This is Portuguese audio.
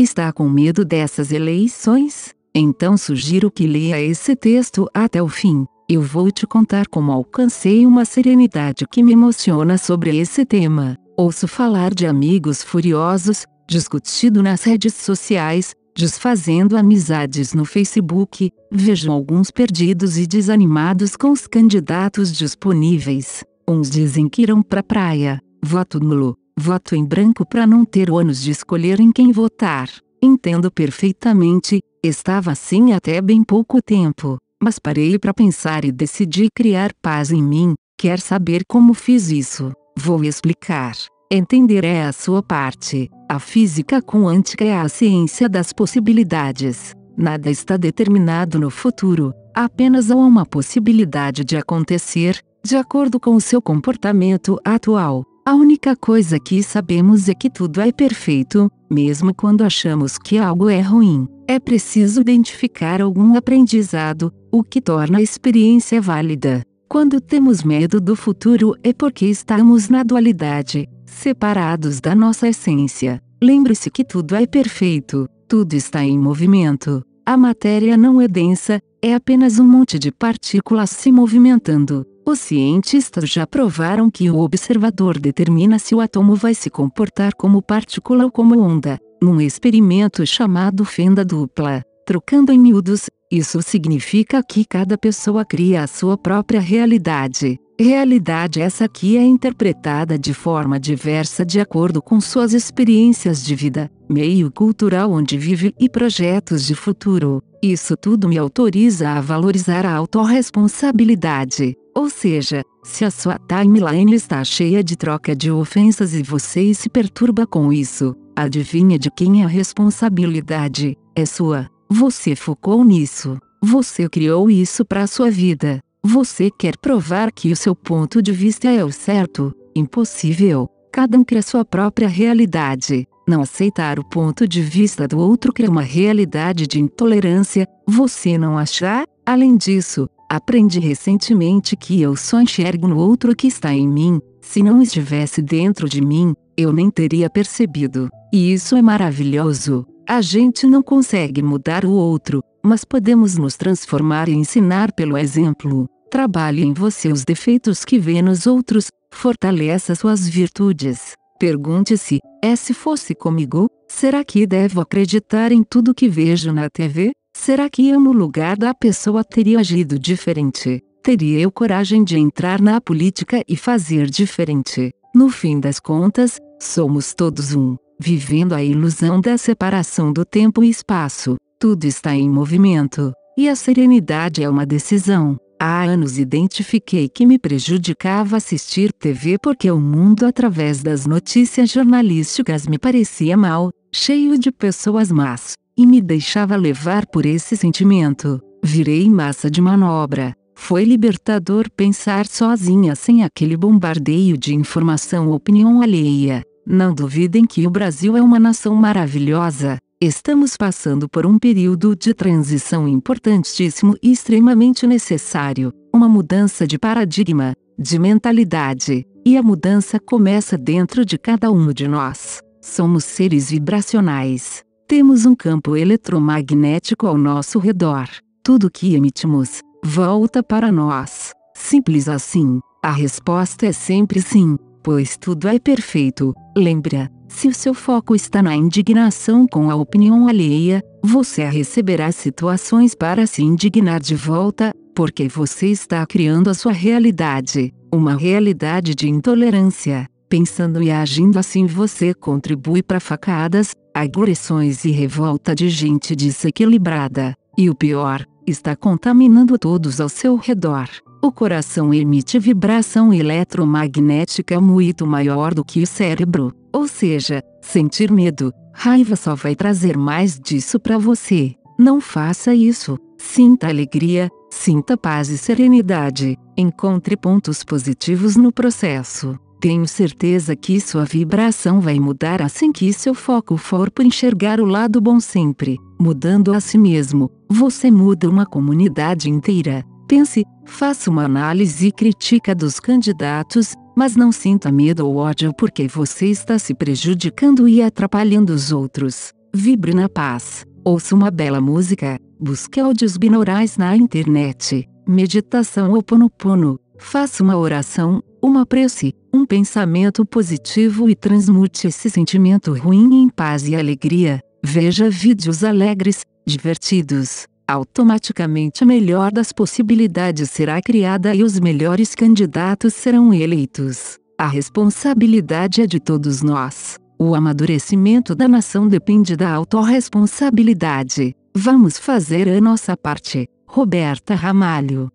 Está com medo dessas eleições? Então sugiro que leia esse texto até o fim. Eu vou te contar como alcancei uma serenidade que me emociona sobre esse tema. Ouço falar de amigos furiosos, discutido nas redes sociais, desfazendo amizades no Facebook, vejo alguns perdidos e desanimados com os candidatos disponíveis. Uns dizem que irão para praia, voto nulo voto em branco para não ter ônus de escolher em quem votar. Entendo perfeitamente, estava assim até bem pouco tempo, mas parei para pensar e decidi criar paz em mim. Quer saber como fiz isso? Vou explicar. Entender é a sua parte. A física quântica é a ciência das possibilidades. Nada está determinado no futuro, apenas há uma possibilidade de acontecer, de acordo com o seu comportamento atual. A única coisa que sabemos é que tudo é perfeito, mesmo quando achamos que algo é ruim. É preciso identificar algum aprendizado, o que torna a experiência válida. Quando temos medo do futuro é porque estamos na dualidade, separados da nossa essência. Lembre-se que tudo é perfeito, tudo está em movimento. A matéria não é densa, é apenas um monte de partículas se movimentando. Os cientistas já provaram que o observador determina se o átomo vai se comportar como partícula ou como onda, num experimento chamado fenda dupla. Trocando em miúdos, isso significa que cada pessoa cria a sua própria realidade. Realidade essa que é interpretada de forma diversa de acordo com suas experiências de vida, meio cultural onde vive e projetos de futuro. Isso tudo me autoriza a valorizar a autorresponsabilidade. Ou seja, se a sua timeline está cheia de troca de ofensas e você se perturba com isso, adivinha de quem é a responsabilidade? É sua. Você focou nisso. Você criou isso para sua vida. Você quer provar que o seu ponto de vista é o certo? Impossível. Cada um cria sua própria realidade. Não aceitar o ponto de vista do outro cria uma realidade de intolerância. Você não achar? Além disso, Aprendi recentemente que eu só enxergo no outro o que está em mim, se não estivesse dentro de mim, eu nem teria percebido. E isso é maravilhoso. A gente não consegue mudar o outro, mas podemos nos transformar e ensinar pelo exemplo. Trabalhe em você os defeitos que vê nos outros, fortaleça suas virtudes. Pergunte-se: é se fosse comigo, será que devo acreditar em tudo que vejo na TV? Será que eu, no lugar da pessoa, teria agido diferente? Teria eu coragem de entrar na política e fazer diferente? No fim das contas, somos todos um, vivendo a ilusão da separação do tempo e espaço. Tudo está em movimento, e a serenidade é uma decisão. Há anos identifiquei que me prejudicava assistir TV porque o mundo através das notícias jornalísticas me parecia mal, cheio de pessoas más, e me deixava levar por esse sentimento. Virei massa de manobra. Foi libertador pensar sozinha sem aquele bombardeio de informação ou opinião alheia. Não duvidem que o Brasil é uma nação maravilhosa. Estamos passando por um período de transição importantíssimo e extremamente necessário, uma mudança de paradigma, de mentalidade, e a mudança começa dentro de cada um de nós. Somos seres vibracionais. Temos um campo eletromagnético ao nosso redor. Tudo que emitimos volta para nós. Simples assim. A resposta é sempre sim, pois tudo é perfeito. Lembra, se o seu foco está na indignação com a opinião alheia, você receberá situações para se indignar de volta, porque você está criando a sua realidade, uma realidade de intolerância. Pensando e agindo assim, você contribui para facadas, agressões e revolta de gente desequilibrada, e o pior, está contaminando todos ao seu redor. O coração emite vibração eletromagnética muito maior do que o cérebro, ou seja, sentir medo, raiva só vai trazer mais disso para você. Não faça isso. Sinta alegria, sinta paz e serenidade. Encontre pontos positivos no processo. Tenho certeza que sua vibração vai mudar assim que seu foco for para enxergar o lado bom sempre, mudando a si mesmo. Você muda uma comunidade inteira. Pense, faça uma análise e crítica dos candidatos, mas não sinta medo ou ódio porque você está se prejudicando e atrapalhando os outros. Vibre na paz, ouça uma bela música, busque áudios binaurais na internet, meditação ou ponopono, faça uma oração, uma prece, um pensamento positivo e transmute esse sentimento ruim em paz e alegria. Veja vídeos alegres, divertidos. Automaticamente a melhor das possibilidades será criada e os melhores candidatos serão eleitos. A responsabilidade é de todos nós. O amadurecimento da nação depende da autorresponsabilidade. Vamos fazer a nossa parte. Roberta Ramalho